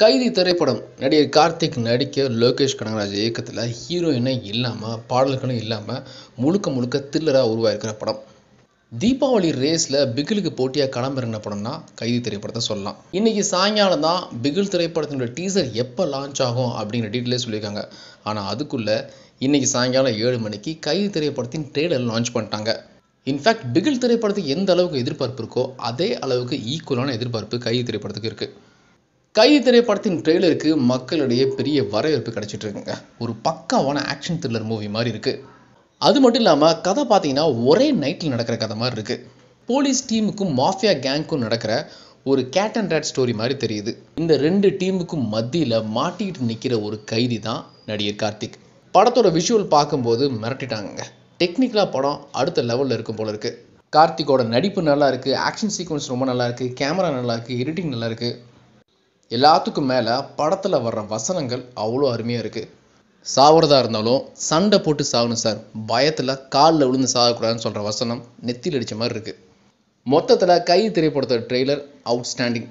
கைதி திரைப்படம் நடிகர் கார்த்திக் நடிக்க லோகேஷ் கனகராஜ் இயக்கத்தில் ஹீரோயினை இல்லாமல் பாடல்களும் இல்லாமல் முழுக்க முழுக்க தில்லராக உருவாயிருக்கிற படம் தீபாவளி ரேஸில் பிகிலுக்கு போட்டியாக களம்பிறங்கின படம்னா கைதி திரைப்படத்தை சொல்லலாம் இன்றைக்கி சாயங்காலம் தான் பிகில் திரைப்படத்தினுடைய டீசர் எப்போ லான்ச் ஆகும் அப்படிங்கிற டீட்டெயிலே சொல்லியிருக்காங்க ஆனால் அதுக்குள்ளே இன்றைக்கி சாயங்காலம் ஏழு மணிக்கு கைதி திரைப்படத்தின் ட்ரெய்லர் லான்ச் பண்ணிட்டாங்க இன்ஃபேக்ட் பிகில் திரைப்படத்துக்கு எந்த அளவுக்கு எதிர்பார்ப்பு இருக்கோ அதே அளவுக்கு ஈக்குவலான எதிர்பார்ப்பு கைதி திரைப்படத்துக்கு இருக்குது கை திரைப்படத்தின் ட்ரெய்லருக்கு மக்களிடையே பெரிய வரவேற்பு கிடைச்சிட்டு இருக்குங்க ஒரு பக்காவான ஆக்ஷன் த்ரில்லர் மூவி மாதிரி இருக்குது அது மட்டும் இல்லாமல் கதை பார்த்தீங்கன்னா ஒரே நைட்டில் நடக்கிற கதை மாதிரி இருக்குது போலீஸ் டீமுக்கும் மாஃபியா கேங்க்கும் நடக்கிற ஒரு கேட் அண்ட் ரேட் ஸ்டோரி மாதிரி தெரியுது இந்த ரெண்டு டீமுக்கும் மத்தியில் மாட்டிக்கிட்டு நிற்கிற ஒரு கைதி தான் நடிகர் கார்த்திக் படத்தோட விஷுவல் பார்க்கும்போது மிரட்டிட்டாங்க டெக்னிக்கலாக படம் அடுத்த லெவலில் இருக்கும் போல இருக்குது கார்த்திகோட நடிப்பு நல்லா இருக்குது ஆக்ஷன் சீக்வன்ஸ் ரொம்ப நல்லா இருக்குது கேமரா நல்லா இருக்குது எடிட்டிங் நல்லா இருக்குது எல்லாத்துக்கும் மேலே படத்தில் வர்ற வசனங்கள் அவ்வளோ அருமையாக இருக்குது சாவுறதா இருந்தாலும் சண்டை போட்டு சாகணும் சார் பயத்தில் காலில் விழுந்து சாகக்கூடாதுன்னு சொல்கிற வசனம் நெத்தியில் அடித்த மாதிரி இருக்குது மொத்தத்தில் கை திரைப்படத்தோட ட்ரெய்லர் அவுட்ஸ்டாண்டிங்